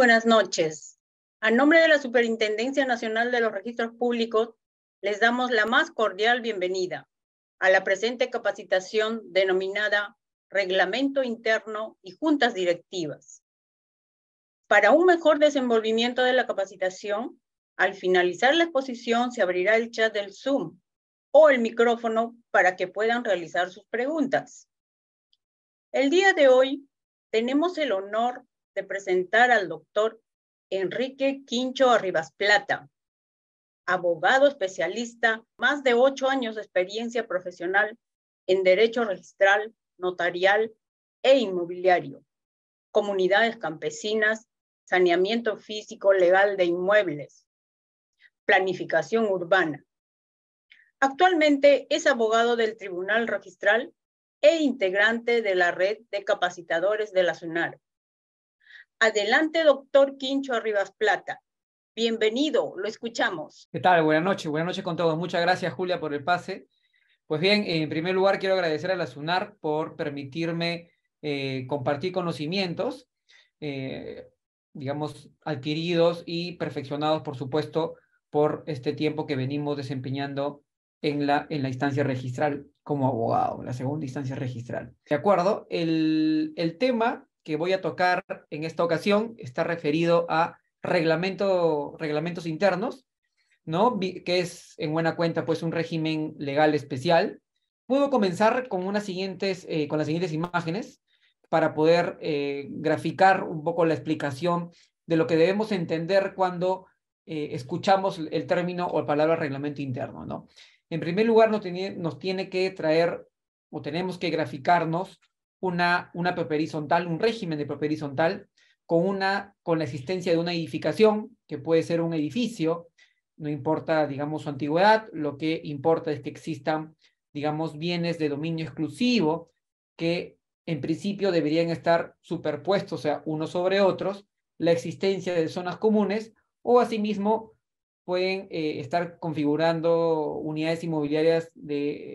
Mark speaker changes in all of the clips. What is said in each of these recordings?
Speaker 1: buenas noches. A nombre de la Superintendencia Nacional de los Registros Públicos, les damos la más cordial bienvenida a la presente capacitación denominada Reglamento Interno y Juntas Directivas. Para un mejor desenvolvimiento de la capacitación, al finalizar la exposición se abrirá el chat del Zoom o el micrófono para que puedan realizar sus preguntas. El día de hoy tenemos el honor de presentar al doctor Enrique Quincho Arribas Plata, abogado especialista, más de ocho años de experiencia profesional en derecho registral, notarial e inmobiliario, comunidades campesinas, saneamiento físico legal de inmuebles, planificación urbana. Actualmente es abogado del Tribunal Registral e integrante de la red de capacitadores de la SUNAR. Adelante, doctor Quincho Arribas Plata. Bienvenido, lo escuchamos.
Speaker 2: ¿Qué tal? Buenas noches, buenas noches con todos. Muchas gracias, Julia, por el pase. Pues bien, en primer lugar, quiero agradecer a la SUNAR por permitirme eh, compartir conocimientos, eh, digamos, adquiridos y perfeccionados, por supuesto, por este tiempo que venimos desempeñando en la, en la instancia registral como abogado, la segunda instancia registral. De acuerdo, el, el tema que voy a tocar en esta ocasión está referido a reglamento, reglamentos internos, ¿no? que es en buena cuenta pues un régimen legal especial. Puedo comenzar con, unas siguientes, eh, con las siguientes imágenes para poder eh, graficar un poco la explicación de lo que debemos entender cuando eh, escuchamos el término o la palabra reglamento interno. ¿no? En primer lugar, nos tiene, nos tiene que traer o tenemos que graficarnos una, una horizontal, un régimen de propiedad horizontal, con, con la existencia de una edificación, que puede ser un edificio, no importa, digamos, su antigüedad, lo que importa es que existan, digamos, bienes de dominio exclusivo que en principio deberían estar superpuestos, o sea, unos sobre otros, la existencia de zonas comunes o asimismo pueden eh, estar configurando unidades inmobiliarias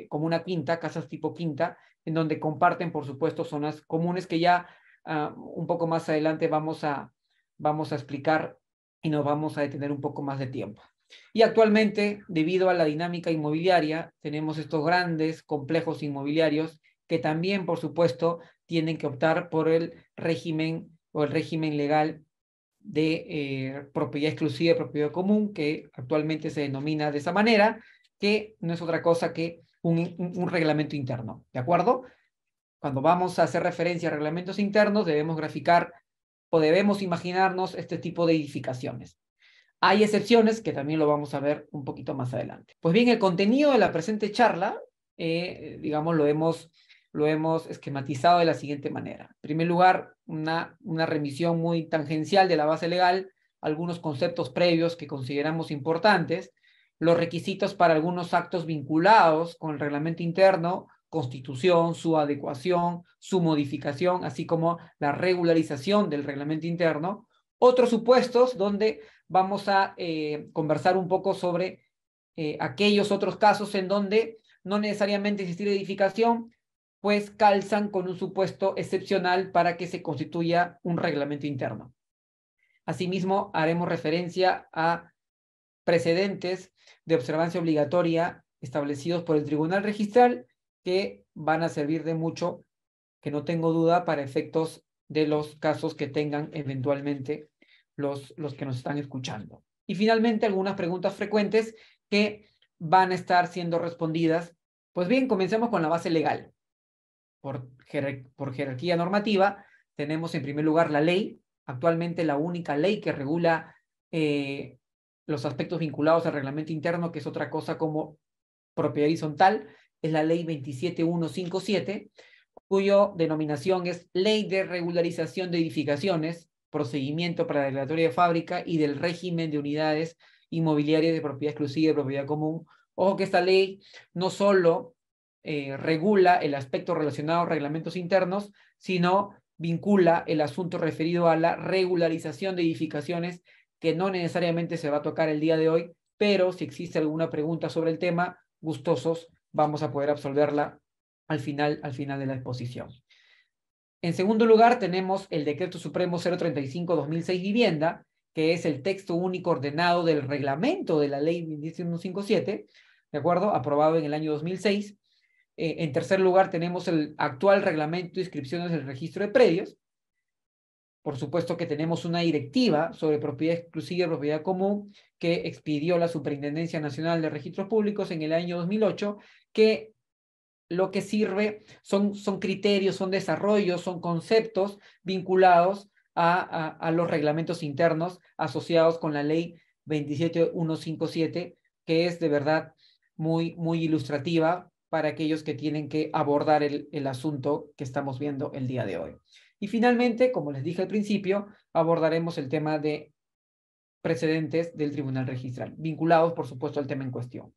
Speaker 2: como una quinta, casas tipo quinta, en donde comparten, por supuesto, zonas comunes que ya ah, un poco más adelante vamos a, vamos a explicar y nos vamos a detener un poco más de tiempo. Y actualmente, debido a la dinámica inmobiliaria, tenemos estos grandes complejos inmobiliarios que también, por supuesto, tienen que optar por el régimen o el régimen legal de eh, propiedad exclusiva y propiedad común, que actualmente se denomina de esa manera, que no es otra cosa que un, reglamento interno, ¿de acuerdo? Cuando vamos a hacer referencia a reglamentos internos, debemos graficar o debemos imaginarnos este tipo de edificaciones. Hay excepciones que también lo vamos a ver un poquito más adelante. Pues bien, el contenido de la presente charla, eh, digamos, lo hemos, lo hemos esquematizado de la siguiente manera. En primer lugar, una, una remisión muy tangencial de la base legal, algunos conceptos previos que consideramos importantes los requisitos para algunos actos vinculados con el reglamento interno, constitución, su adecuación, su modificación, así como la regularización del reglamento interno. Otros supuestos donde vamos a eh, conversar un poco sobre eh, aquellos otros casos en donde no necesariamente existir edificación, pues calzan con un supuesto excepcional para que se constituya un reglamento interno. Asimismo, haremos referencia a precedentes de observancia obligatoria establecidos por el Tribunal Registral que van a servir de mucho, que no tengo duda, para efectos de los casos que tengan eventualmente los, los que nos están escuchando. Y finalmente, algunas preguntas frecuentes que van a estar siendo respondidas. Pues bien, comencemos con la base legal. Por, por jerarquía normativa, tenemos en primer lugar la ley, actualmente la única ley que regula eh, los aspectos vinculados al reglamento interno, que es otra cosa como propiedad horizontal, es la ley 27157, cuyo denominación es Ley de Regularización de Edificaciones, Procedimiento para la Declaratoria de Fábrica y del Régimen de Unidades Inmobiliarias de Propiedad Exclusiva y Propiedad Común. Ojo que esta ley no solo eh, regula el aspecto relacionado a reglamentos internos, sino vincula el asunto referido a la regularización de edificaciones que no necesariamente se va a tocar el día de hoy, pero si existe alguna pregunta sobre el tema, gustosos, vamos a poder absolverla al final, al final de la exposición. En segundo lugar, tenemos el Decreto Supremo 035-2006 Vivienda, que es el texto único ordenado del reglamento de la Ley 2157, ¿de acuerdo? Aprobado en el año 2006. Eh, en tercer lugar, tenemos el actual reglamento de inscripciones del registro de predios, por supuesto que tenemos una directiva sobre propiedad exclusiva y propiedad común que expidió la Superintendencia Nacional de Registros Públicos en el año 2008, que lo que sirve son, son criterios, son desarrollos, son conceptos vinculados a, los reglamentos internos asociados con la ley 27157, que es de verdad muy, muy ilustrativa para aquellos que tienen que abordar el asunto que estamos viendo el día de hoy. Y finalmente, como les dije al principio, abordaremos el tema de precedentes del Tribunal Registral, vinculados, por supuesto, al tema en cuestión.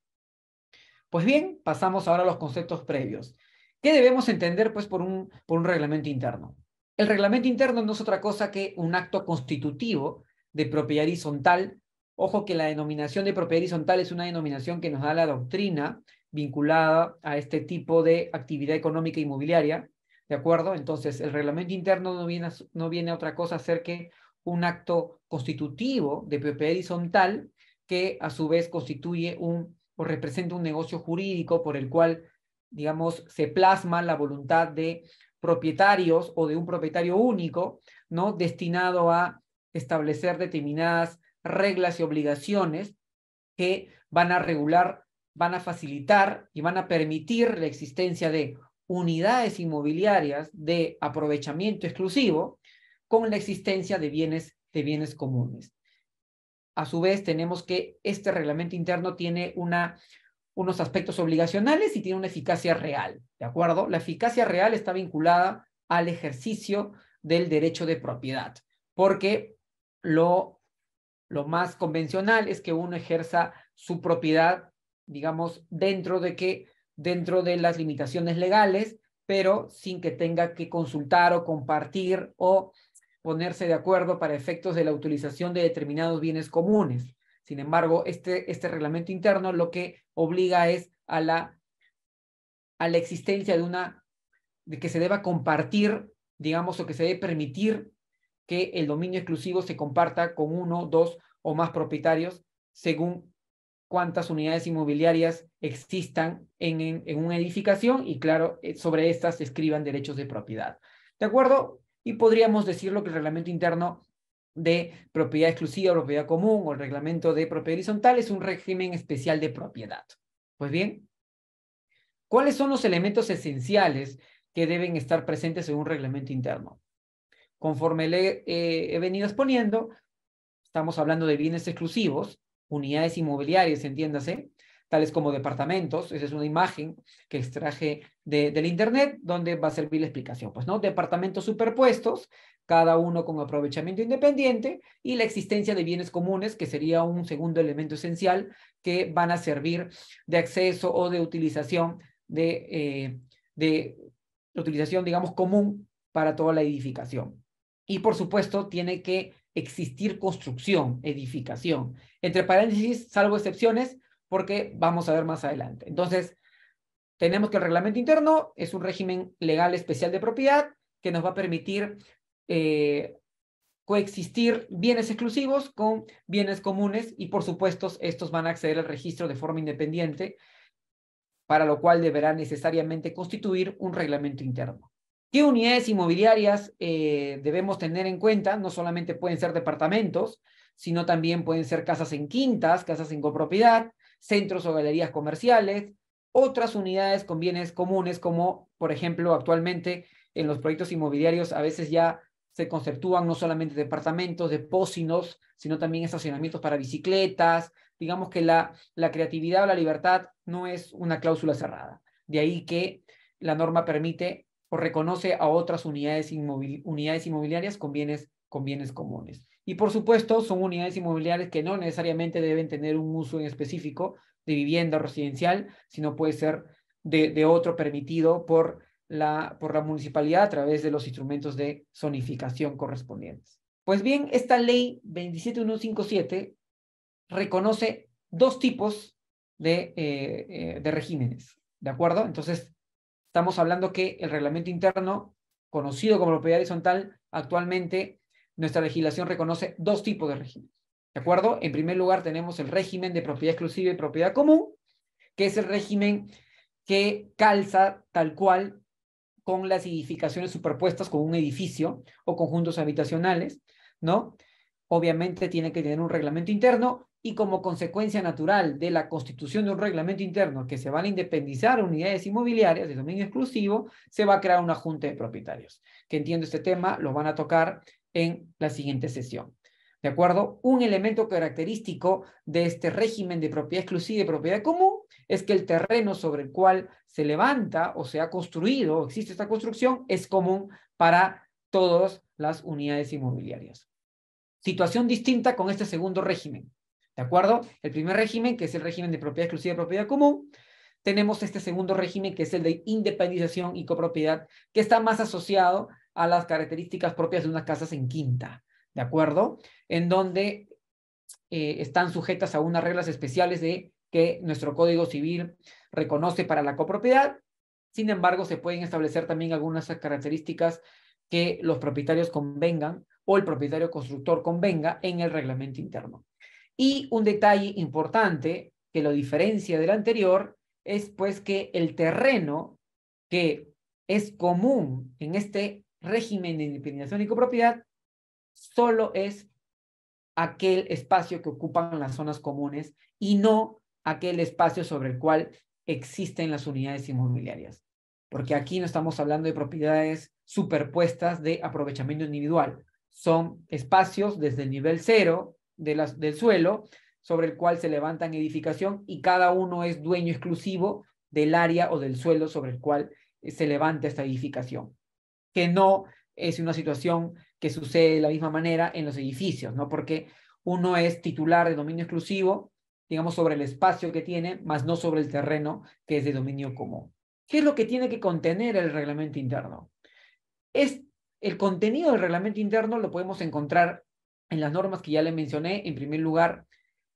Speaker 2: Pues bien, pasamos ahora a los conceptos previos. ¿Qué debemos entender pues, por, un, por un reglamento interno? El reglamento interno no es otra cosa que un acto constitutivo de propiedad horizontal. Ojo que la denominación de propiedad horizontal es una denominación que nos da la doctrina vinculada a este tipo de actividad económica inmobiliaria, ¿De acuerdo? Entonces, el reglamento interno no viene a, no viene otra cosa a ser que un acto constitutivo de pp horizontal que a su vez constituye un o representa un negocio jurídico por el cual, digamos, se plasma la voluntad de propietarios o de un propietario único, ¿no? Destinado a establecer determinadas reglas y obligaciones que van a regular, van a facilitar y van a permitir la existencia de unidades inmobiliarias de aprovechamiento exclusivo con la existencia de bienes, de bienes comunes. A su vez, tenemos que este reglamento interno tiene una, unos aspectos obligacionales y tiene una eficacia real, ¿de acuerdo? La eficacia real está vinculada al ejercicio del derecho de propiedad, porque lo, lo más convencional es que uno ejerza su propiedad, digamos, dentro de que dentro de las limitaciones legales, pero sin que tenga que consultar o compartir o ponerse de acuerdo para efectos de la utilización de determinados bienes comunes. Sin embargo, este, este reglamento interno lo que obliga es a la, a la existencia de una, de que se deba compartir, digamos, o que se debe permitir que el dominio exclusivo se comparta con uno, dos o más propietarios según cuántas unidades inmobiliarias existan en, una edificación y, claro, eh, sobre estas se escriban derechos de propiedad. ¿De acuerdo? Y podríamos decirlo que el reglamento interno de propiedad exclusiva, o propiedad común o el reglamento de propiedad horizontal es un régimen especial de propiedad. Pues bien, ¿cuáles son los elementos esenciales que deben estar presentes en un reglamento interno? Conforme le he eh, venido exponiendo, estamos hablando de bienes exclusivos, unidades inmobiliarias, entiéndase, tales como departamentos. Esa es una imagen que extraje de, del Internet donde va a servir la explicación. Pues, ¿no? Departamentos superpuestos, cada uno con aprovechamiento independiente y la existencia de bienes comunes, que sería un segundo elemento esencial que van a servir de acceso o de utilización de, eh, de utilización, digamos, común para toda la edificación. Y por supuesto, tiene que existir construcción, edificación. Entre paréntesis, salvo excepciones, porque vamos a ver más adelante. Entonces, tenemos que el reglamento interno es un régimen legal especial de propiedad que nos va a permitir eh, coexistir bienes exclusivos con bienes comunes y, por supuesto, estos van a acceder al registro de forma independiente, para lo cual deberá necesariamente constituir un reglamento interno. ¿Qué unidades inmobiliarias eh, debemos tener en cuenta? No solamente pueden ser departamentos, sino también pueden ser casas en quintas, casas en copropiedad, centros o galerías comerciales, otras unidades con bienes comunes, como por ejemplo actualmente en los proyectos inmobiliarios a veces ya se conceptúan no solamente departamentos, depósitos, sino también estacionamientos para bicicletas. Digamos que la, la creatividad o la libertad no es una cláusula cerrada. De ahí que la norma permite o reconoce a otras unidades, unidades inmobiliarias con bienes, con bienes comunes. Y por supuesto, son unidades inmobiliarias que no necesariamente deben tener un uso en específico de vivienda residencial, sino puede ser de, otro permitido por la, por la municipalidad a través de los instrumentos de zonificación correspondientes. Pues bien, esta ley 27157 reconoce dos tipos de, eh, eh, de regímenes, ¿de acuerdo? Entonces, Estamos hablando que el reglamento interno, conocido como propiedad horizontal, actualmente nuestra legislación reconoce dos tipos de régimen ¿De acuerdo? En primer lugar, tenemos el régimen de propiedad exclusiva y propiedad común, que es el régimen que calza tal cual con las edificaciones superpuestas con un edificio o conjuntos habitacionales, ¿no? Obviamente tiene que tener un reglamento interno y como consecuencia natural de la constitución de un reglamento interno que se van a independizar unidades inmobiliarias de dominio exclusivo, se va a crear una junta de propietarios. Que entiendo este tema, lo van a tocar en la siguiente sesión. ¿De acuerdo? Un elemento característico de este régimen de propiedad exclusiva y propiedad común es que el terreno sobre el cual se levanta o se ha construido o existe esta construcción es común para todas las unidades inmobiliarias. Situación distinta con este segundo régimen. ¿De acuerdo? El primer régimen, que es el régimen de propiedad exclusiva y propiedad común. Tenemos este segundo régimen, que es el de independización y copropiedad, que está más asociado a las características propias de unas casas en quinta. ¿De acuerdo? En donde eh, están sujetas a unas reglas especiales de que nuestro Código Civil reconoce para la copropiedad. Sin embargo, se pueden establecer también algunas características que los propietarios convengan o el propietario constructor convenga en el reglamento interno. Y un detalle importante que lo diferencia del anterior es pues que el terreno que es común en este régimen de independencia y propiedad solo es aquel espacio que ocupan las zonas comunes y no aquel espacio sobre el cual existen las unidades inmobiliarias. Porque aquí no estamos hablando de propiedades superpuestas de aprovechamiento individual. Son espacios desde el nivel cero de del suelo sobre el cual se levantan edificación y cada uno es dueño exclusivo del área o del suelo sobre el cual eh, se levanta esta edificación, que no es una situación que sucede de la misma manera en los edificios, ¿no? Porque uno es titular de dominio exclusivo, digamos, sobre el espacio que tiene, más no sobre el terreno que es de dominio común. ¿Qué es lo que tiene que contener el reglamento interno? Es, el contenido del reglamento interno lo podemos encontrar en las normas que ya le mencioné, en primer lugar,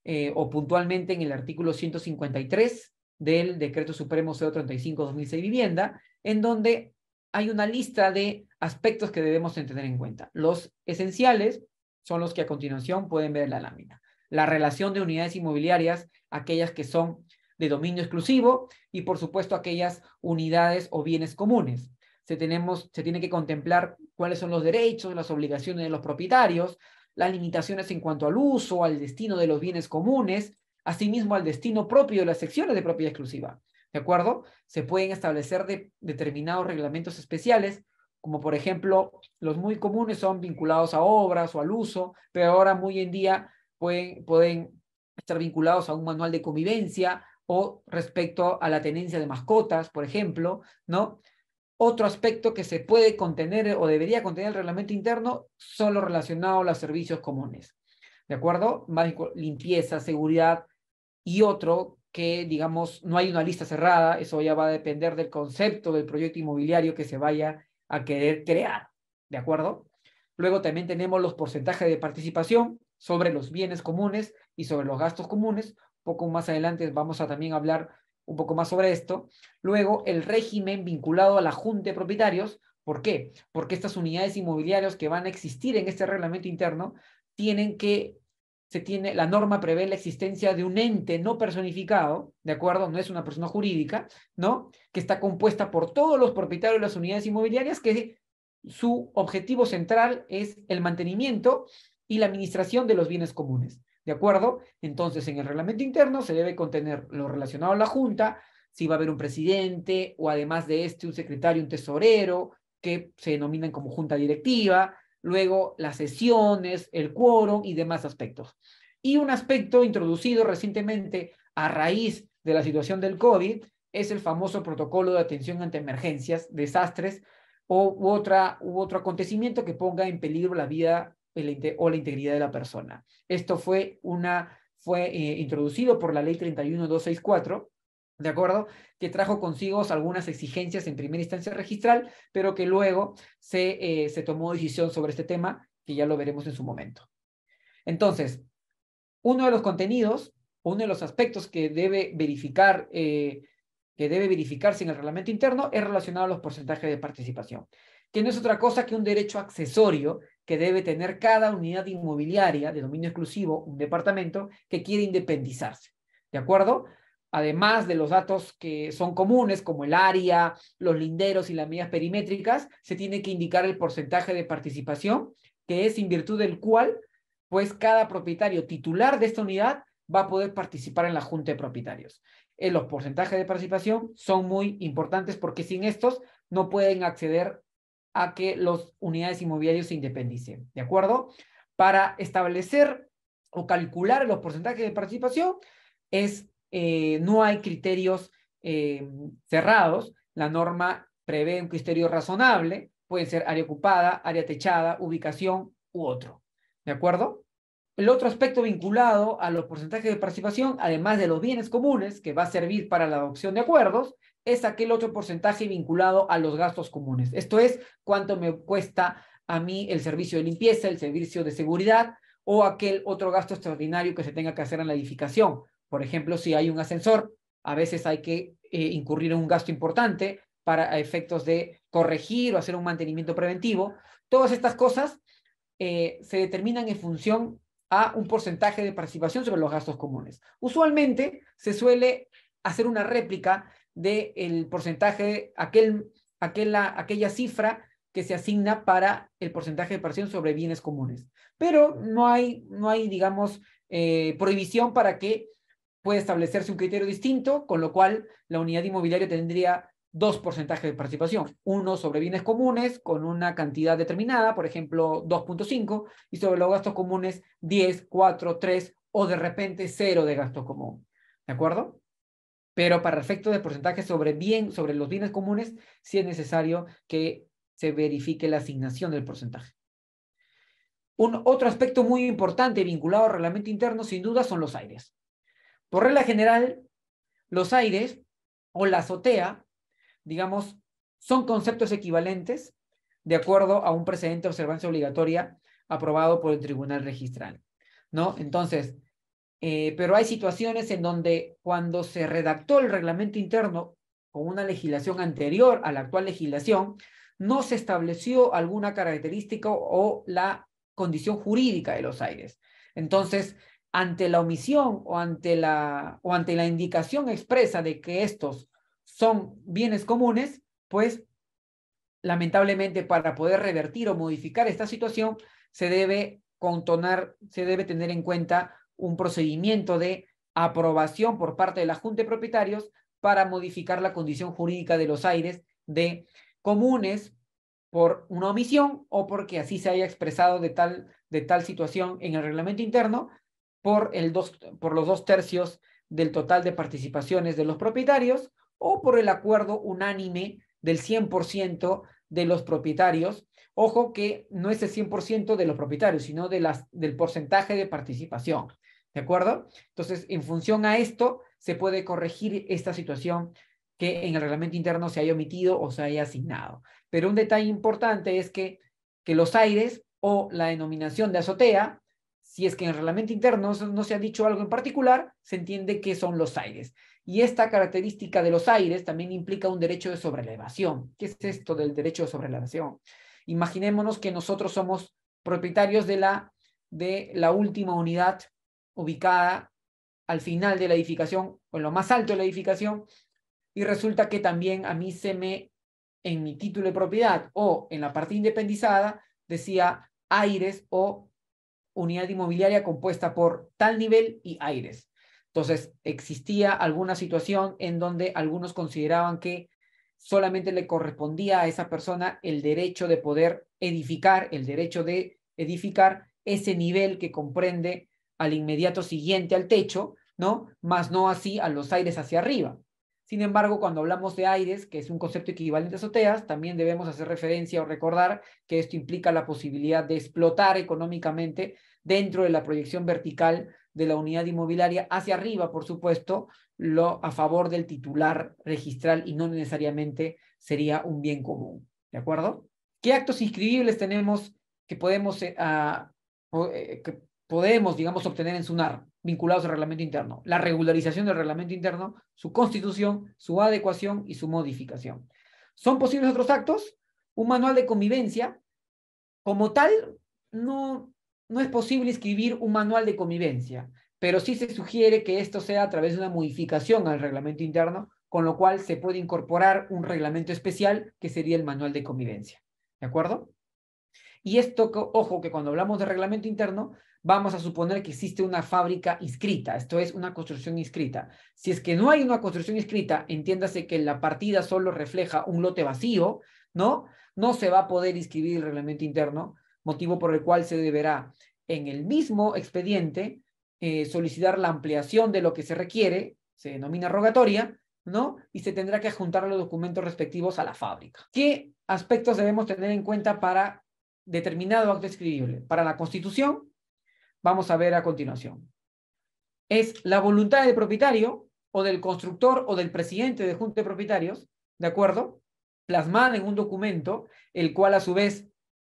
Speaker 2: eh, o puntualmente en el artículo 153 del Decreto Supremo 035-2006 Vivienda, en donde hay una lista de aspectos que debemos tener en cuenta. Los esenciales son los que a continuación pueden ver en la lámina. La relación de unidades inmobiliarias, aquellas que son de dominio exclusivo y por supuesto aquellas unidades o bienes comunes. Se, tenemos, se tiene que contemplar cuáles son los derechos, las obligaciones de los propietarios, las limitaciones en cuanto al uso, al destino de los bienes comunes, asimismo al destino propio de las secciones de propiedad exclusiva. ¿De acuerdo? Se pueden establecer determinados reglamentos especiales, como por ejemplo los muy comunes son vinculados a obras o al uso, pero ahora muy en día pueden, pueden estar vinculados a un manual de convivencia o respecto a la tenencia de mascotas, por ejemplo, ¿no? Otro aspecto que se puede contener o debería contener el reglamento interno solo relacionado relacionados a los servicios comunes. ¿De acuerdo? Más limpieza, seguridad y otro que, digamos, no hay una lista cerrada, eso ya va a depender del concepto del proyecto inmobiliario que se vaya a querer crear. ¿De acuerdo? Luego también tenemos los porcentajes de participación sobre los bienes comunes y sobre los gastos comunes. Poco más adelante vamos a también hablar un poco más sobre esto. Luego, el régimen vinculado a la Junta de Propietarios. ¿Por qué? Porque estas unidades inmobiliarias que van a existir en este reglamento interno tienen que, se tiene, la norma prevé la existencia de un ente no personificado, ¿de acuerdo? No es una persona jurídica, ¿no? Que está compuesta por todos los propietarios de las unidades inmobiliarias que su objetivo central es el mantenimiento y la administración de los bienes comunes. ¿De acuerdo? Entonces, en el reglamento interno se debe contener lo relacionado a la Junta, si va a haber un presidente o además de este un secretario, un tesorero, que se denominan como junta directiva, luego las sesiones, el quórum y demás aspectos. Y un aspecto introducido recientemente a raíz de la situación del COVID es el famoso protocolo de atención ante emergencias, desastres o u, otra, u otro acontecimiento que ponga en peligro la vida o la integridad de la persona. Esto fue, una, fue eh, introducido por la ley 31264 ¿de acuerdo? Que trajo consigo algunas exigencias en primera instancia registral, pero que luego eh, se, tomó decisión sobre este tema, que ya lo veremos en su momento. Entonces, uno de los contenidos, uno de los aspectos que debe verificar, eh, que debe verificarse en el reglamento interno es relacionado a los porcentajes de participación, que no es otra cosa que un derecho accesorio que debe tener cada unidad inmobiliaria de dominio exclusivo, un departamento que quiere independizarse. ¿De acuerdo? Además de los datos que son comunes, como el área, los linderos y las medidas perimétricas, se tiene que indicar el porcentaje de participación, que es en virtud del cual, pues cada propietario titular de esta unidad va a poder participar en la junta de propietarios. Eh, los porcentajes de participación son muy importantes porque sin estos no pueden acceder a que las unidades inmobiliarias se independicen, ¿de acuerdo? Para establecer o calcular los porcentajes de participación, es, eh, no hay criterios eh, cerrados, la norma prevé un criterio razonable, puede ser área ocupada, área techada, ubicación u otro, ¿de acuerdo? El otro aspecto vinculado a los porcentajes de participación, además de los bienes comunes, que va a servir para la adopción de acuerdos, es aquel otro porcentaje vinculado a los gastos comunes. Esto es cuánto me cuesta a mí el servicio de limpieza, el servicio de seguridad o aquel otro gasto extraordinario que se tenga que hacer en la edificación. Por ejemplo, si hay un ascensor, a veces hay que eh, incurrir en un gasto importante para efectos de corregir o hacer un mantenimiento preventivo. Todas estas cosas eh, se determinan en función a un porcentaje de participación sobre los gastos comunes. Usualmente se suele hacer una réplica del de porcentaje, aquel, aquella, cifra que se asigna para el porcentaje de participación sobre bienes comunes. Pero no hay, no hay digamos, eh, prohibición para que pueda establecerse un criterio distinto, con lo cual la unidad inmobiliaria tendría dos porcentajes de participación. Uno sobre bienes comunes con una cantidad determinada, por ejemplo, 2.5, y sobre los gastos comunes 10, 4, 3 o de repente 0 de gasto común. ¿De acuerdo? Pero para efectos de porcentaje sobre, bien, sobre los bienes comunes, sí es necesario que se verifique la asignación del porcentaje. Un otro aspecto muy importante vinculado al reglamento interno, sin duda, son los aires. Por regla general, los aires o la azotea, digamos, son conceptos equivalentes de acuerdo a un precedente de observancia obligatoria aprobado por el tribunal registral. ¿no? Entonces, eh, pero hay situaciones en donde cuando se redactó el reglamento interno o una legislación anterior a la actual legislación, no se estableció alguna característica o la condición jurídica de los aires. Entonces, ante la omisión o ante la, o ante la indicación expresa de que estos son bienes comunes, pues lamentablemente para poder revertir o modificar esta situación se debe contonar, se debe tener en cuenta un procedimiento de aprobación por parte de la Junta de Propietarios para modificar la condición jurídica de los aires de comunes por una omisión o porque así se haya expresado de tal, de tal situación en el reglamento interno por, el por los dos tercios del total de participaciones de los propietarios o por el acuerdo unánime del 100% de los propietarios. Ojo que no es el 100% de los propietarios, sino de las, del porcentaje de participación. ¿De acuerdo? Entonces, en función a esto, se puede corregir esta situación que en el reglamento interno se haya omitido o se haya asignado. Pero un detalle importante es que, que los aires o la denominación de azotea, si es que en el reglamento interno no se ha dicho algo en particular, se entiende que son los aires. Y esta característica de los aires también implica un derecho de sobrelevación. ¿Qué es esto del derecho de sobrelevación? Imaginémonos que nosotros somos propietarios de la, de la última unidad ubicada al final de la edificación o en lo más alto de la edificación y resulta que también a mí se me, en mi título de propiedad o en la parte independizada, decía aires o unidad inmobiliaria compuesta por tal nivel y aires. Entonces, existía alguna situación en donde algunos consideraban que solamente le correspondía a esa persona el derecho de poder edificar, el derecho de edificar ese nivel que comprende al inmediato siguiente al techo, ¿no? Más no así a los aires hacia arriba. Sin embargo, cuando hablamos de aires, que es un concepto equivalente a azoteas, también debemos hacer referencia o recordar que esto implica la posibilidad de explotar económicamente dentro de la proyección vertical de la unidad inmobiliaria hacia arriba, por supuesto, lo a favor del titular registral y no necesariamente sería un bien común. ¿De acuerdo? ¿Qué actos inscribibles tenemos que podemos, eh, ah, eh, podemos, digamos, obtener en NAR, vinculados al reglamento interno. La regularización del reglamento interno, su constitución, su adecuación y su modificación. ¿Son posibles otros actos? Un manual de convivencia, como tal, no, no es posible escribir un manual de convivencia, pero sí se sugiere que esto sea a través de una modificación al reglamento interno, con lo cual se puede incorporar un reglamento especial que sería el manual de convivencia. ¿De acuerdo? Y esto, ojo, que cuando hablamos de reglamento interno, vamos a suponer que existe una fábrica inscrita, esto es una construcción inscrita. Si es que no hay una construcción inscrita, entiéndase que la partida solo refleja un lote vacío, ¿no? No se va a poder inscribir el reglamento interno, motivo por el cual se deberá en el mismo expediente eh, solicitar la ampliación de lo que se requiere, se denomina rogatoria, ¿no? Y se tendrá que juntar los documentos respectivos a la fábrica. ¿Qué aspectos debemos tener en cuenta para determinado acto escribible? Para la constitución, vamos a ver a continuación. Es la voluntad del propietario o del constructor o del presidente de junta de propietarios, ¿de acuerdo? Plasmada en un documento, el cual a su vez,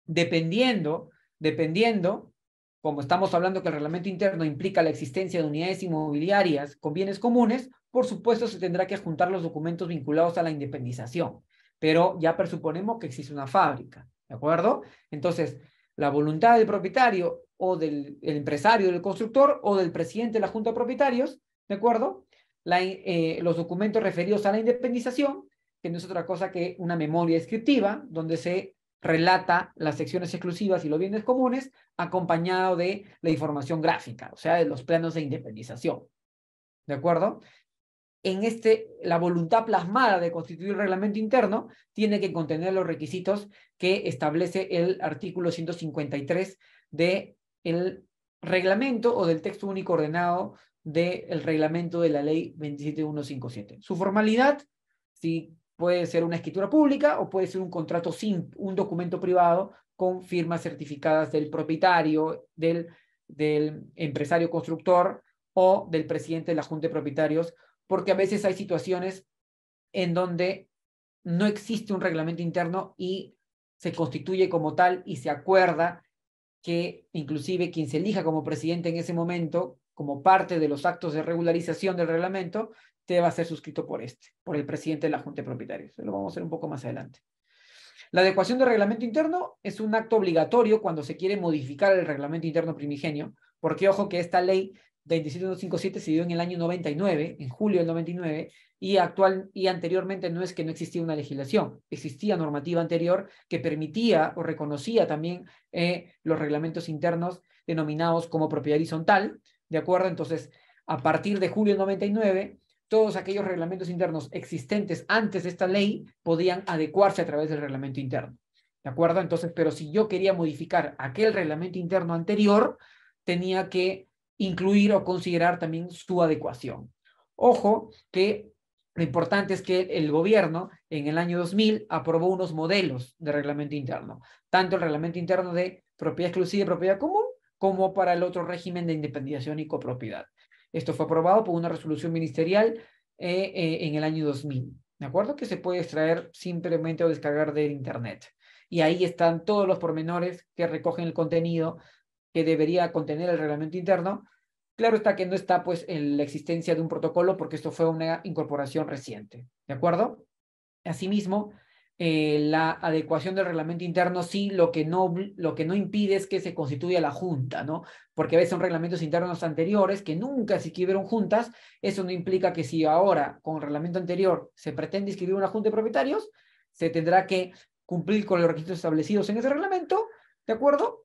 Speaker 2: dependiendo, dependiendo, como estamos hablando que el reglamento interno implica la existencia de unidades inmobiliarias con bienes comunes, por supuesto se tendrá que juntar los documentos vinculados a la independización, pero ya presuponemos que existe una fábrica, ¿de acuerdo? Entonces, la voluntad del propietario o del empresario, del constructor o del presidente de la Junta de Propietarios, ¿de acuerdo? Eh, los documentos referidos a la independización, que no es otra cosa que una memoria descriptiva, donde se relata las secciones exclusivas y los bienes comunes, acompañado de la información gráfica, o sea, de los planos de independización. ¿De acuerdo? En este, la voluntad plasmada de constituir el reglamento interno tiene que contener los requisitos que establece el artículo 153 de el reglamento o del texto único ordenado del reglamento de la ley 27157. Su formalidad, si puede ser una escritura pública o puede ser un contrato sin un documento privado con firmas certificadas del propietario, del, del empresario constructor o del presidente de la Junta de Propietarios, porque a veces hay situaciones en donde no existe un reglamento interno y se constituye como tal y se acuerda que inclusive quien se elija como presidente en ese momento, como parte de los actos de regularización del reglamento, te va a ser suscrito por este, por el presidente de la Junta de Propietarios. Lo vamos a hacer un poco más adelante. La adecuación del reglamento interno es un acto obligatorio cuando se quiere modificar el reglamento interno primigenio, porque ojo que esta ley 27157 se dio en el año 99, en julio del 99, y, actual, y anteriormente no es que no existía una legislación, existía normativa anterior que permitía o reconocía también eh, los reglamentos internos denominados como propiedad horizontal, ¿de acuerdo? Entonces, a partir de julio del 99, todos aquellos reglamentos internos existentes antes de esta ley podían adecuarse a través del reglamento interno. ¿De acuerdo? Entonces, pero si yo quería modificar aquel reglamento interno anterior, tenía que incluir o considerar también su adecuación. Ojo que lo importante es que el gobierno en el año 2000 aprobó unos modelos de reglamento interno, tanto el reglamento interno de propiedad exclusiva y propiedad común como para el otro régimen de independización y copropiedad. Esto fue aprobado por una resolución ministerial eh, eh, en el año 2000, ¿de acuerdo? Que se puede extraer simplemente o descargar del Internet. Y ahí están todos los pormenores que recogen el contenido debería contener el reglamento interno. Claro está que no está pues en la existencia de un protocolo porque esto fue una incorporación reciente, ¿de acuerdo? Asimismo, eh, la adecuación del reglamento interno sí lo que no lo que no impide es que se constituya la junta, ¿no? Porque a veces son reglamentos internos anteriores que nunca se escribieron juntas, eso no implica que si ahora con el reglamento anterior se pretende inscribir una junta de propietarios, se tendrá que cumplir con los requisitos establecidos en ese reglamento, ¿de acuerdo?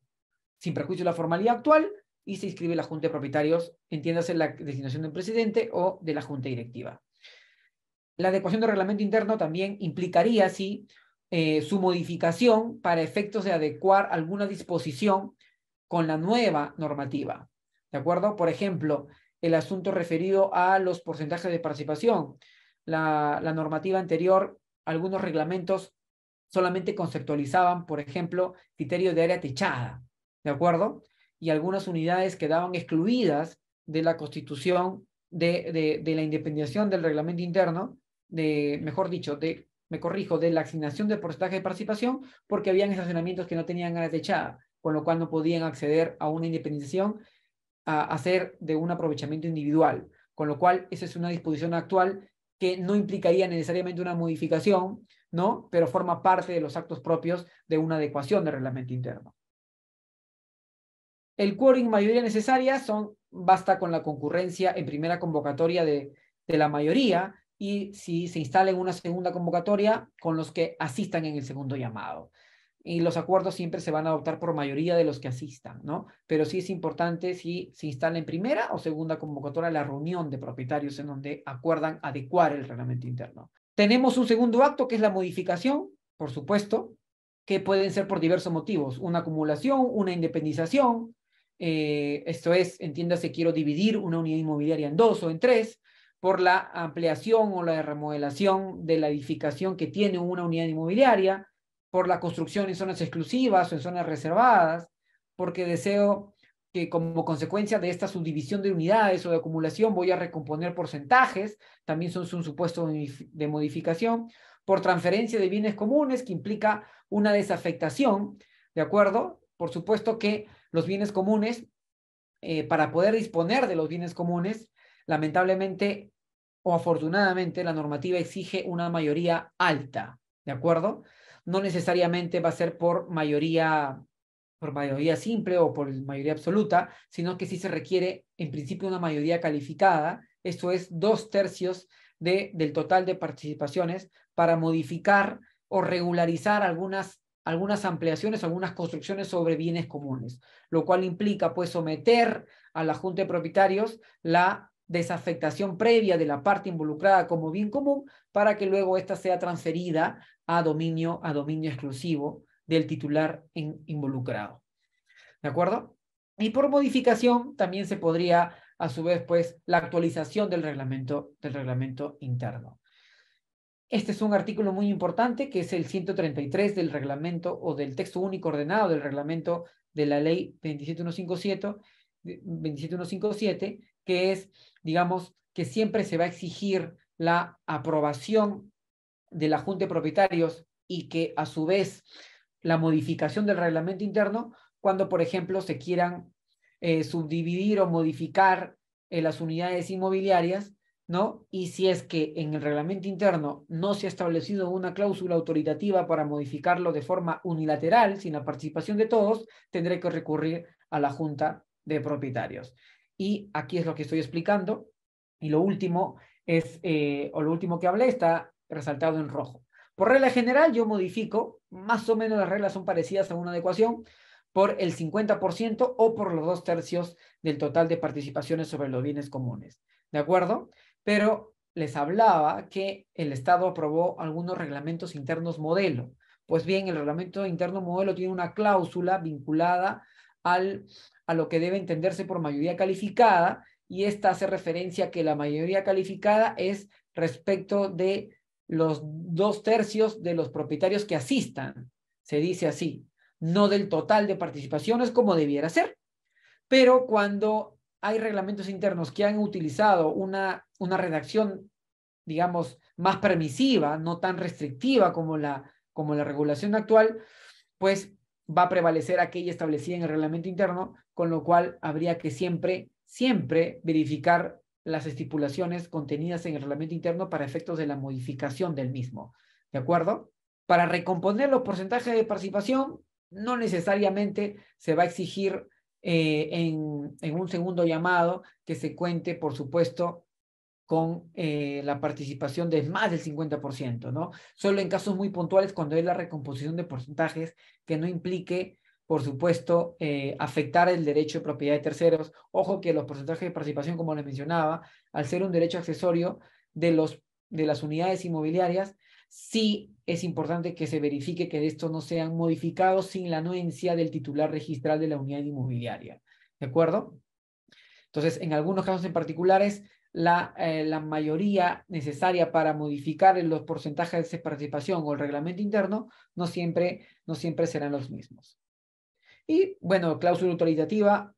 Speaker 2: sin perjuicio de la formalidad actual, y se inscribe la Junta de Propietarios, entiéndase la designación del presidente o de la Junta Directiva. La adecuación del reglamento interno también implicaría, sí, eh, su modificación para efectos de adecuar alguna disposición con la nueva normativa. ¿De acuerdo? Por ejemplo, el asunto referido a los porcentajes de participación. La, la normativa anterior, algunos reglamentos solamente conceptualizaban, por ejemplo, criterio de área techada. ¿de acuerdo? Y algunas unidades quedaban excluidas de la constitución, de, de, la independización del reglamento interno, de, mejor dicho, de, me corrijo, de la asignación de porcentaje de participación, porque habían estacionamientos que no tenían de echar, con lo cual no podían acceder a una independización a hacer de un aprovechamiento individual, con lo cual esa es una disposición actual que no implicaría necesariamente una modificación, ¿no? Pero forma parte de los actos propios de una adecuación del reglamento interno. El quórum mayoría necesaria son, basta con la concurrencia en primera convocatoria de, de la mayoría y si se instala en una segunda convocatoria con los que asistan en el segundo llamado. Y los acuerdos siempre se van a adoptar por mayoría de los que asistan, ¿no? Pero sí es importante si se instala en primera o segunda convocatoria la reunión de propietarios en donde acuerdan adecuar el reglamento interno. Tenemos un segundo acto que es la modificación, por supuesto, que pueden ser por diversos motivos, una acumulación, una independización, eh, esto es, entiéndase, quiero dividir una unidad inmobiliaria en dos o en tres, por la ampliación o la remodelación de la edificación que tiene una unidad inmobiliaria, por la construcción en zonas exclusivas o en zonas reservadas, porque deseo que como consecuencia de esta subdivisión de unidades o de acumulación voy a recomponer porcentajes, también son un supuesto de modificación, por transferencia de bienes comunes que implica una desafectación, ¿de acuerdo? Por supuesto que los bienes comunes, eh, para poder disponer de los bienes comunes, lamentablemente o afortunadamente la normativa exige una mayoría alta, ¿de acuerdo? No necesariamente va a ser por mayoría por mayoría simple o por mayoría absoluta, sino que sí se requiere en principio una mayoría calificada, esto es dos tercios del total de participaciones para modificar o regularizar algunas algunas ampliaciones, algunas construcciones sobre bienes comunes, lo cual implica pues someter a la Junta de Propietarios la desafectación previa de la parte involucrada como bien común para que luego ésta sea transferida a dominio, a dominio exclusivo del titular involucrado. ¿De acuerdo? Y por modificación también se podría, a su vez, pues, la actualización del reglamento, del reglamento interno. Este es un artículo muy importante que es el 133 del reglamento o del texto único ordenado del reglamento de la ley 27157, que es, digamos, que siempre se va a exigir la aprobación de la Junta de Propietarios y que a su vez la modificación del reglamento interno cuando, por ejemplo, se quieran eh, subdividir o modificar eh, las unidades inmobiliarias ¿no? Y si es que en el reglamento interno no se ha establecido una cláusula autoritativa para modificarlo de forma unilateral, sin la participación de todos, tendré que recurrir a la Junta de Propietarios. Y aquí es lo que estoy explicando. Y lo último es, eh, o lo último que hablé está resaltado en rojo. Por regla general, yo modifico, más o menos las reglas son parecidas a una adecuación, por el 50% o por los dos tercios del total de participaciones sobre los bienes comunes. ¿De acuerdo? pero les hablaba que el Estado aprobó algunos reglamentos internos modelo. Pues bien, el reglamento interno modelo tiene una cláusula vinculada al, a lo que debe entenderse por mayoría calificada y esta hace referencia a que la mayoría calificada es respecto de los dos tercios de los propietarios que asistan. Se dice así, no del total de participaciones como debiera ser. Pero cuando hay reglamentos internos que han utilizado una, una redacción, digamos, más permisiva, no tan restrictiva como la, como la regulación actual, pues va a prevalecer aquella establecida en el reglamento interno, con lo cual habría que siempre, siempre verificar las estipulaciones contenidas en el reglamento interno para efectos de la modificación del mismo. ¿De acuerdo? Para recomponer los porcentajes de participación, no necesariamente se va a exigir eh, en, un segundo llamado que se cuente, por supuesto, con eh, la participación de más del 50%, ¿no? Solo en casos muy puntuales cuando hay la recomposición de porcentajes que no implique, por supuesto, eh, afectar el derecho de propiedad de terceros. Ojo que los porcentajes de participación, como les mencionaba, al ser un derecho accesorio de, los, de las unidades inmobiliarias, sí es importante que se verifique que estos no sean modificados sin la anuencia del titular registral de la unidad inmobiliaria. ¿De acuerdo? Entonces, en algunos casos en particulares, la, eh, mayoría necesaria para modificar los porcentajes de participación o el reglamento interno no siempre, no siempre serán los mismos. Y bueno, cláusula autoritativa,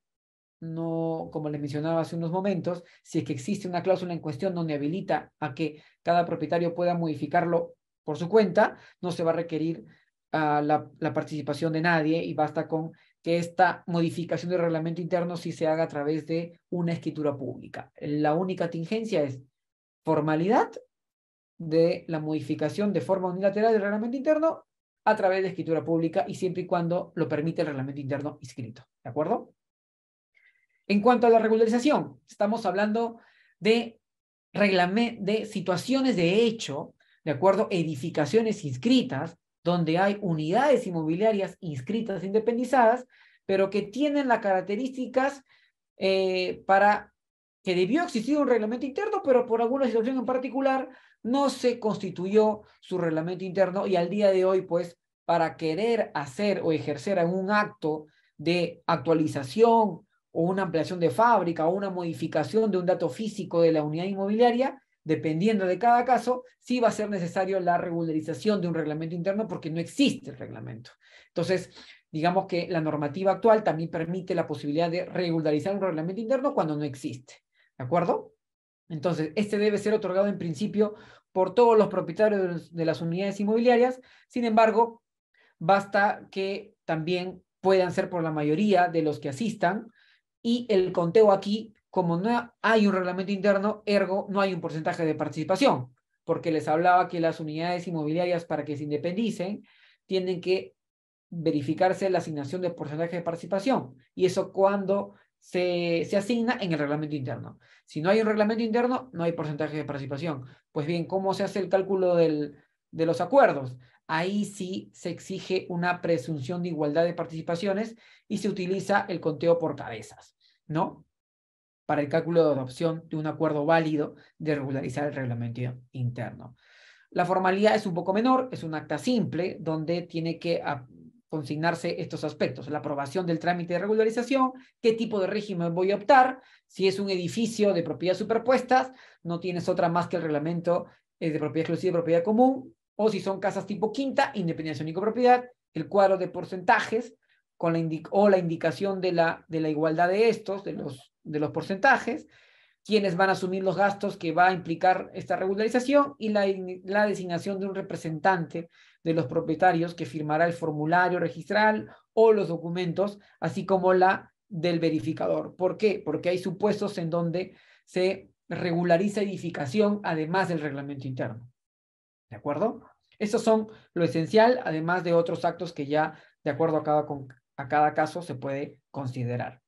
Speaker 2: no, como les mencionaba hace unos momentos, si es que existe una cláusula en cuestión donde habilita a que cada propietario pueda modificarlo por su cuenta, no se va a requerir ah, la, participación de nadie y basta con que esta modificación del reglamento interno sí se haga a través de una escritura pública. La única tingencia es formalidad de la modificación de forma unilateral del reglamento interno a través de escritura pública y siempre y cuando lo permite el reglamento interno inscrito. ¿De acuerdo? En cuanto a la regularización, estamos hablando de, de situaciones de hecho ¿de acuerdo? Edificaciones inscritas, donde hay unidades inmobiliarias inscritas, independizadas, pero que tienen las características eh, para que debió existir un reglamento interno, pero por alguna situación en particular no se constituyó su reglamento interno y al día de hoy, pues, para querer hacer o ejercer algún acto de actualización o una ampliación de fábrica o una modificación de un dato físico de la unidad inmobiliaria, dependiendo de cada caso, sí va a ser necesario la regularización de un reglamento interno porque no existe el reglamento. Entonces, digamos que la normativa actual también permite la posibilidad de regularizar un reglamento interno cuando no existe. ¿De acuerdo? Entonces, este debe ser otorgado en principio por todos los propietarios de las unidades inmobiliarias. Sin embargo, basta que también puedan ser por la mayoría de los que asistan y el conteo aquí como no hay un reglamento interno, ergo no hay un porcentaje de participación, porque les hablaba que las unidades inmobiliarias para que se independicen tienen que verificarse la asignación de porcentaje de participación. Y eso cuando se, se asigna en el reglamento interno. Si no hay un reglamento interno, no hay porcentaje de participación. Pues bien, ¿cómo se hace el cálculo del, de los acuerdos? Ahí sí se exige una presunción de igualdad de participaciones y se utiliza el conteo por cabezas, ¿no? para el cálculo de adopción de un acuerdo válido de regularizar el reglamento interno. La formalidad es un poco menor, es un acta simple donde tiene que ah, consignarse estos aspectos, la aprobación del trámite de regularización, qué tipo de régimen voy a optar, si es un edificio de propiedades superpuestas, no tienes otra más que el reglamento eh, de propiedad exclusiva y propiedad común, o si son casas tipo quinta, independencia única propiedad, el cuadro de porcentajes con la o la indicación de la, de la igualdad de estos, de los de los porcentajes, quienes van a asumir los gastos que va a implicar esta regularización y la, designación de un representante de los propietarios que firmará el formulario registral o los documentos, así como la del verificador. ¿Por qué? Porque hay supuestos en donde se regulariza edificación además del reglamento interno. ¿De acuerdo? Estos son lo esencial, además de otros actos que ya, de acuerdo a cada caso, se puede considerar.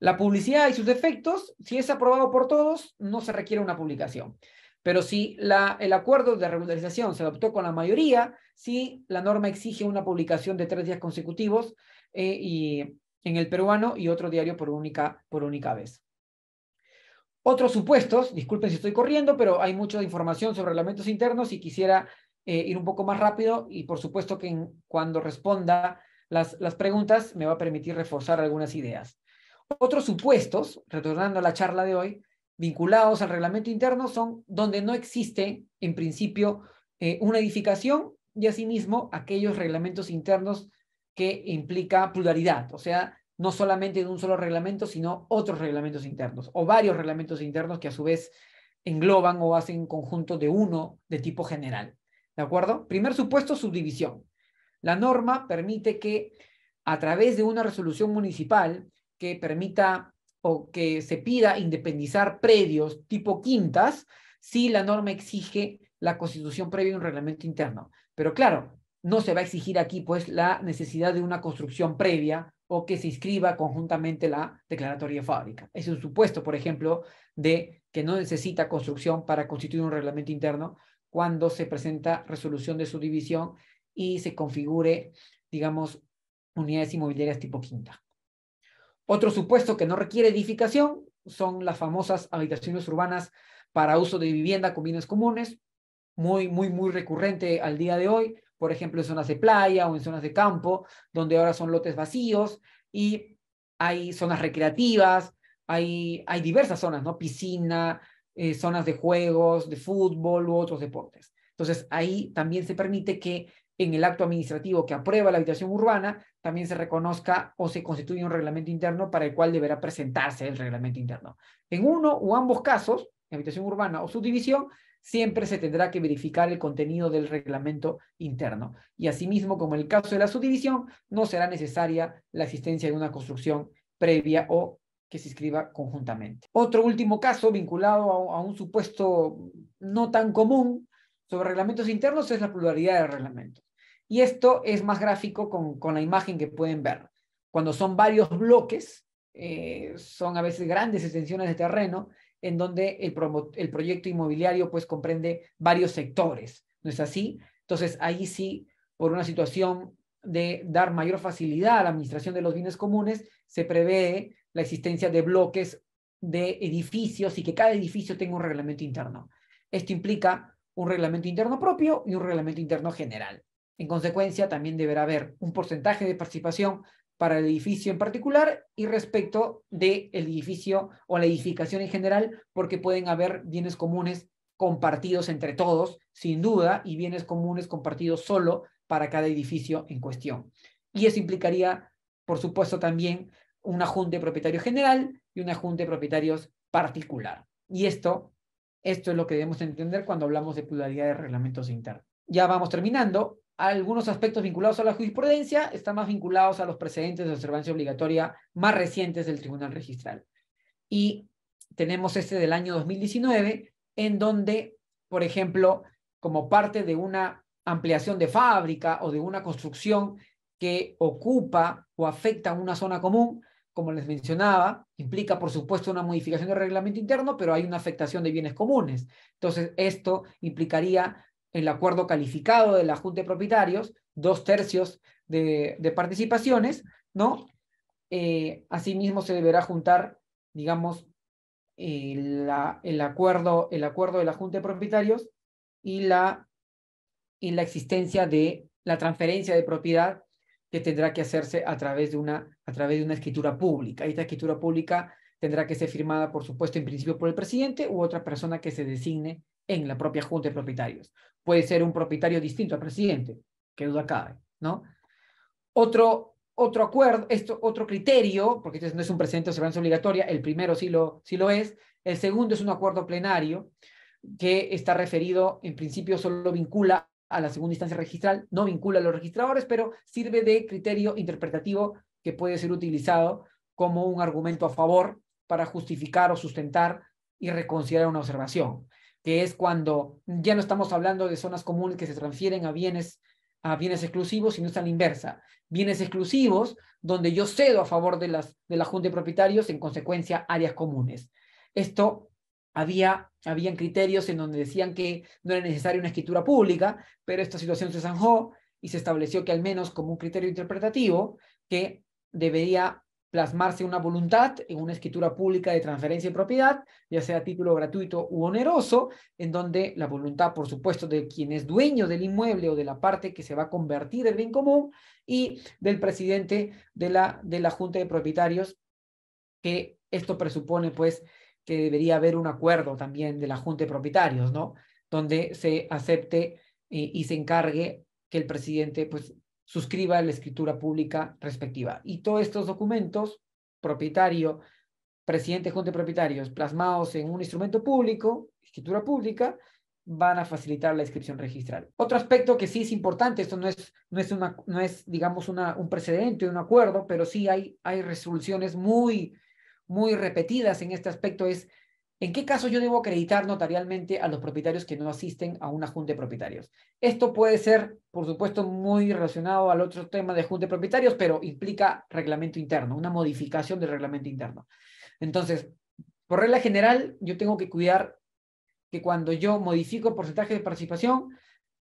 Speaker 2: La publicidad y sus defectos, si es aprobado por todos, no se requiere una publicación. Pero si el acuerdo de regularización se adoptó con la mayoría, sí la norma exige una publicación de tres días consecutivos eh, y, en el peruano y otro diario por única, por única vez. Otros supuestos, disculpen si estoy corriendo, pero hay mucha información sobre reglamentos internos y quisiera eh, ir un poco más rápido y por supuesto que cuando responda las preguntas me va a permitir reforzar algunas ideas. Otros supuestos, retornando a la charla de hoy, vinculados al reglamento interno son donde no existe, en principio, eh, una edificación y asimismo aquellos reglamentos internos que implica pluralidad, o sea, no solamente de un solo reglamento, sino otros reglamentos internos o varios reglamentos internos que a su vez engloban o hacen conjunto de uno de tipo general. ¿De acuerdo? Primer supuesto, subdivisión. La norma permite que a través de una resolución municipal que permita o que se pida independizar predios tipo quintas si la norma exige la constitución previa de un reglamento interno. Pero claro, no se va a exigir aquí pues la necesidad de una construcción previa o que se inscriba conjuntamente la declaratoria fábrica. Es un supuesto, por ejemplo, de que no necesita construcción para constituir un reglamento interno cuando se presenta resolución de subdivisión y se configure, digamos, unidades inmobiliarias tipo quinta. Otro supuesto que no requiere edificación son las famosas habitaciones urbanas para uso de vivienda con bienes comunes, muy, muy, muy recurrente al día de hoy, por ejemplo, en zonas de playa o en zonas de campo, donde ahora son lotes vacíos y hay zonas recreativas, hay, hay diversas zonas, ¿no? Piscina, eh, zonas de juegos, de fútbol u otros deportes. Entonces, ahí también se permite que en el acto administrativo que aprueba la habitación urbana también se reconozca o se constituye un reglamento interno para el cual deberá presentarse el reglamento interno. En uno o ambos casos, habitación urbana o subdivisión, siempre se tendrá que verificar el contenido del reglamento interno. Y asimismo, como en el caso de la subdivisión, no será necesaria la existencia de una construcción previa o que se inscriba conjuntamente. Otro último caso vinculado a, un supuesto no tan común sobre reglamentos internos es la pluralidad de reglamentos. Y esto es más gráfico con, la imagen que pueden ver. Cuando son varios bloques, eh, son a veces grandes extensiones de terreno en donde el, el proyecto inmobiliario pues comprende varios sectores. ¿No es así? Entonces, ahí sí, por una situación de dar mayor facilidad a la administración de los bienes comunes, se prevé la existencia de bloques de edificios y que cada edificio tenga un reglamento interno. Esto implica un reglamento interno propio y un reglamento interno general. En consecuencia, también deberá haber un porcentaje de participación para el edificio en particular y respecto del edificio o la edificación en general, porque pueden haber bienes comunes compartidos entre todos, sin duda, y bienes comunes compartidos solo para cada edificio en cuestión. Y eso implicaría, por supuesto, también un junta de propietarios general y un junta de propietarios particular. Y esto, esto es lo que debemos entender cuando hablamos de pluralidad de reglamentos internos. Ya vamos terminando algunos aspectos vinculados a la jurisprudencia están más vinculados a los precedentes de observancia obligatoria más recientes del Tribunal Registral. Y tenemos este del año 2019, en donde, por ejemplo, como parte de una ampliación de fábrica o de una construcción que ocupa o afecta una zona común, como les mencionaba, implica por supuesto una modificación del reglamento interno, pero hay una afectación de bienes comunes. Entonces, esto implicaría el acuerdo calificado de la Junta de Propietarios, dos tercios de, participaciones, ¿no? Eh, asimismo se deberá juntar, digamos, el, el, acuerdo, el acuerdo de la Junta de Propietarios y la, y la existencia de la transferencia de propiedad que tendrá que hacerse a través de una, a través de una escritura pública. esta escritura pública tendrá que ser firmada, por supuesto, en principio por el presidente u otra persona que se designe en la propia junta de propietarios. Puede ser un propietario distinto al presidente, que duda cabe, ¿no? Otro, otro acuerdo, esto, otro criterio, porque este no es un presente de observancia obligatoria, el primero sí lo, sí lo es, el segundo es un acuerdo plenario que está referido, en principio solo vincula a la segunda instancia registral, no vincula a los registradores, pero sirve de criterio interpretativo que puede ser utilizado como un argumento a favor para justificar o sustentar y reconsiderar una observación que es cuando ya no estamos hablando de zonas comunes que se transfieren a bienes, a bienes exclusivos, sino es a la inversa. Bienes exclusivos donde yo cedo a favor de, las, de la Junta de Propietarios, en consecuencia, áreas comunes. Esto había habían criterios en donde decían que no era necesaria una escritura pública, pero esta situación se zanjó y se estableció que al menos como un criterio interpretativo que debería plasmarse una voluntad en una escritura pública de transferencia de propiedad, ya sea a título gratuito u oneroso, en donde la voluntad, por supuesto, de quien es dueño del inmueble o de la parte que se va a convertir en bien común y del presidente de la, de la Junta de Propietarios, que esto presupone, pues, que debería haber un acuerdo también de la Junta de Propietarios, ¿no? Donde se acepte eh, y se encargue que el presidente, pues, suscriba la escritura pública respectiva. Y todos estos documentos, propietario, presidente, junta de propietarios, plasmados en un instrumento público, escritura pública, van a facilitar la inscripción registral. Otro aspecto que sí es importante, esto no es, no es, una, no es digamos, una, un precedente, un acuerdo, pero sí hay, hay resoluciones muy, muy repetidas en este aspecto, es ¿En qué caso yo debo acreditar notarialmente a los propietarios que no asisten a una junta de propietarios? Esto puede ser, por supuesto, muy relacionado al otro tema de junta de propietarios, pero implica reglamento interno, una modificación del reglamento interno. Entonces, por regla general, yo tengo que cuidar que cuando yo modifico el porcentaje de participación,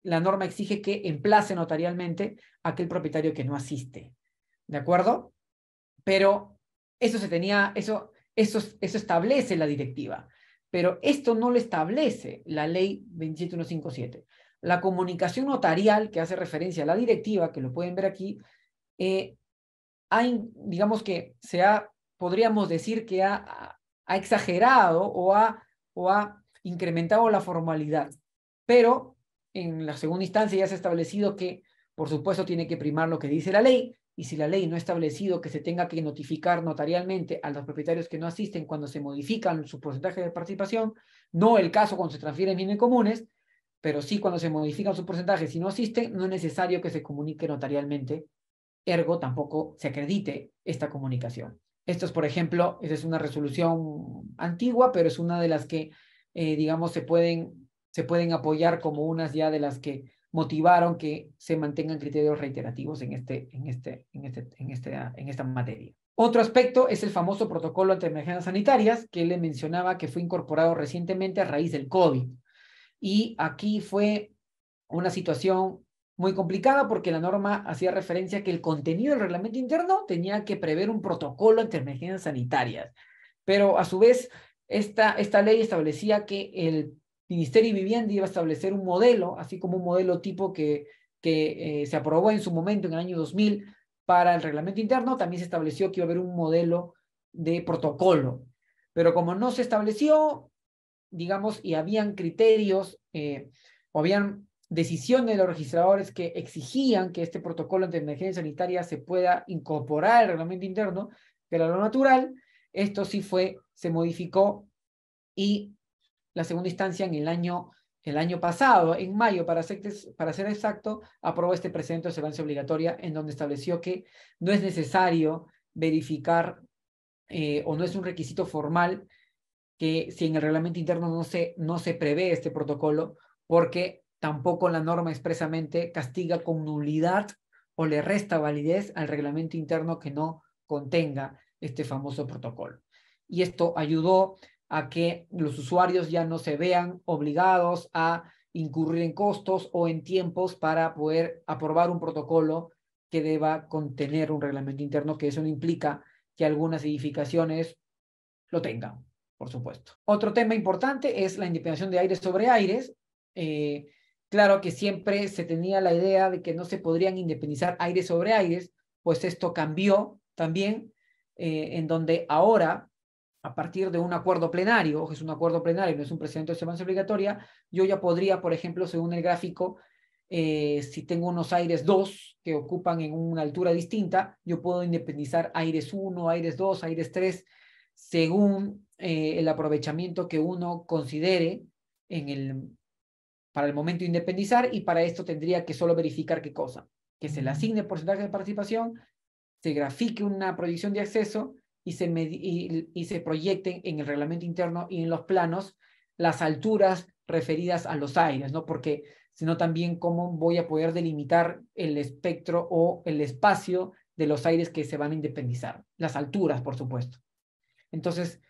Speaker 2: la norma exige que emplace notarialmente a aquel propietario que no asiste. ¿De acuerdo? Pero eso se tenía, eso eso, establece la directiva, pero esto no lo establece la ley 27157. La comunicación notarial que hace referencia a la directiva, que lo pueden ver aquí, eh, digamos que se ha, podríamos decir que ha, exagerado o ha incrementado la formalidad, pero en la segunda instancia ya se ha establecido que, por supuesto, tiene que primar lo que dice la ley y si la ley no ha establecido que se tenga que notificar notarialmente a los propietarios que no asisten cuando se modifican su porcentaje de participación, no el caso cuando se transfieren bienes comunes, pero sí cuando se modifican su porcentaje si no asisten, no es necesario que se comunique notarialmente, ergo tampoco se acredite esta comunicación. Esto es, por ejemplo, esa es una resolución antigua, pero es una de las que, eh, digamos, se pueden, se pueden apoyar como unas ya de las que motivaron que se mantengan criterios reiterativos en, este, en, este, en, este, en, en esta materia. Otro aspecto es el famoso protocolo ante emergencias sanitarias que le mencionaba que fue incorporado recientemente a raíz del COVID. Y aquí fue una situación muy complicada porque la norma hacía referencia que el contenido del reglamento interno tenía que prever un protocolo ante emergencias sanitarias. Pero a su vez, esta, esta ley establecía que el Ministerio de Vivienda iba a establecer un modelo, así como un modelo tipo que, que eh, se aprobó en su momento en el año 2000 para el reglamento interno, también se estableció que iba a haber un modelo de protocolo. Pero como no se estableció, digamos, y habían criterios eh, o habían decisiones de los registradores que exigían que este protocolo ante emergencia sanitaria se pueda incorporar al reglamento interno, que era lo natural, esto sí fue, se modificó y la segunda instancia en el año, el año pasado, en mayo, para ser, para ser exacto, aprobó este precedente de observancia obligatoria en donde estableció que no es necesario verificar eh, o no es un requisito formal que si en el reglamento interno no se, no se prevé este protocolo, porque tampoco la norma expresamente castiga con nulidad o le resta validez al reglamento interno que no contenga este famoso protocolo. Y esto ayudó a que los usuarios ya no se vean obligados a incurrir en costos o en tiempos para poder aprobar un protocolo que deba contener un reglamento interno, que eso no implica que algunas edificaciones lo tengan, por supuesto. Otro tema importante es la independencia de aires sobre aires. Eh, claro que siempre se tenía la idea de que no se podrían independizar aires sobre aires, pues esto cambió también, eh, en donde ahora a partir de un acuerdo plenario, es un acuerdo plenario, no es un procedimiento de semana obligatoria, yo ya podría, por ejemplo, según el gráfico, eh, si tengo unos aires 2 que ocupan en una altura distinta, yo puedo independizar aires 1, aires 2, aires 3, según eh, el aprovechamiento que uno considere en el, para el momento de independizar y para esto tendría que solo verificar qué cosa, que se le asigne porcentaje de participación, se grafique una proyección de acceso y se, proyecten en el reglamento interno y en los planos las alturas referidas a los aires, ¿no? Porque sino también cómo voy a poder delimitar el espectro o el espacio de los aires que se van a independizar, las alturas, por supuesto. Entonces,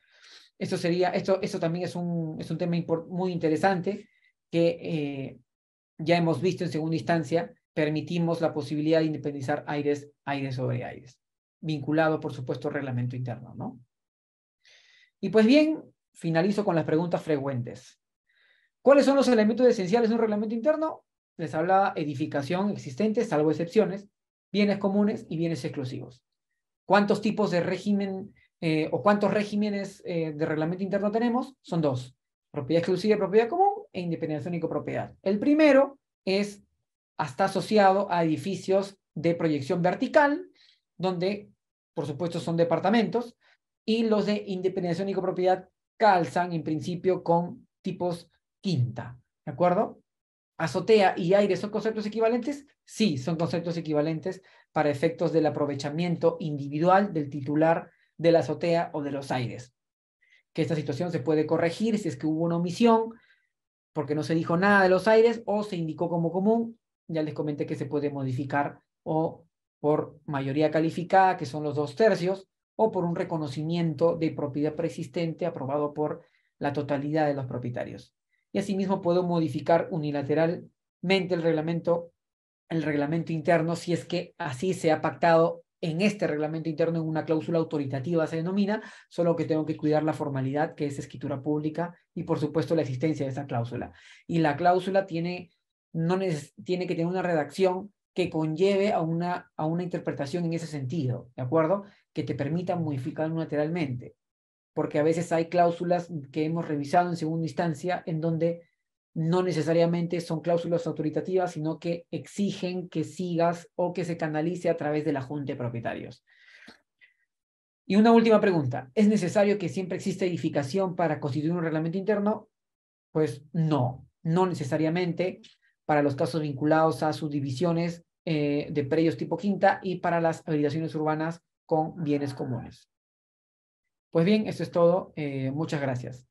Speaker 2: esto sería, esto, esto también es un, es un tema muy interesante que eh, ya hemos visto en segunda instancia, permitimos la posibilidad de independizar aires, aires sobre aires vinculado, por supuesto, al reglamento interno. ¿no? Y pues bien, finalizo con las preguntas frecuentes. ¿Cuáles son los elementos esenciales de un reglamento interno? Les hablaba edificación existente, salvo excepciones, bienes comunes y bienes exclusivos. ¿Cuántos tipos de régimen eh, o cuántos regímenes eh, de reglamento interno tenemos? Son dos, propiedad exclusiva y propiedad común e independencia única propiedad El primero es, está asociado a edificios de proyección vertical, donde por supuesto son departamentos, y los de independencia y propiedad calzan en principio con tipos quinta, ¿de acuerdo? Azotea y aire son conceptos equivalentes? Sí, son conceptos equivalentes para efectos del aprovechamiento individual del titular de la azotea o de los aires. Que esta situación se puede corregir si es que hubo una omisión porque no se dijo nada de los aires o se indicó como común. Ya les comenté que se puede modificar o por mayoría calificada, que son los dos tercios, o por un reconocimiento de propiedad preexistente aprobado por la totalidad de los propietarios. Y asimismo puedo modificar unilateralmente el reglamento, el reglamento interno si es que así se ha pactado en este reglamento interno en una cláusula autoritativa se denomina, solo que tengo que cuidar la formalidad que es escritura pública y por supuesto la existencia de esa cláusula. Y la cláusula tiene, no tiene que tener una redacción que conlleve a una, a una interpretación en ese sentido, ¿de acuerdo? Que te permita modificarlo lateralmente, porque a veces hay cláusulas que hemos revisado en segunda instancia en donde no necesariamente son cláusulas autoritativas, sino que exigen que sigas o que se canalice a través de la Junta de Propietarios. Y una última pregunta, ¿es necesario que siempre exista edificación para constituir un reglamento interno? Pues no, no necesariamente para los casos vinculados a subdivisiones eh, de predios tipo quinta y para las habilitaciones urbanas con bienes comunes. Pues bien, esto es todo. Eh, muchas gracias.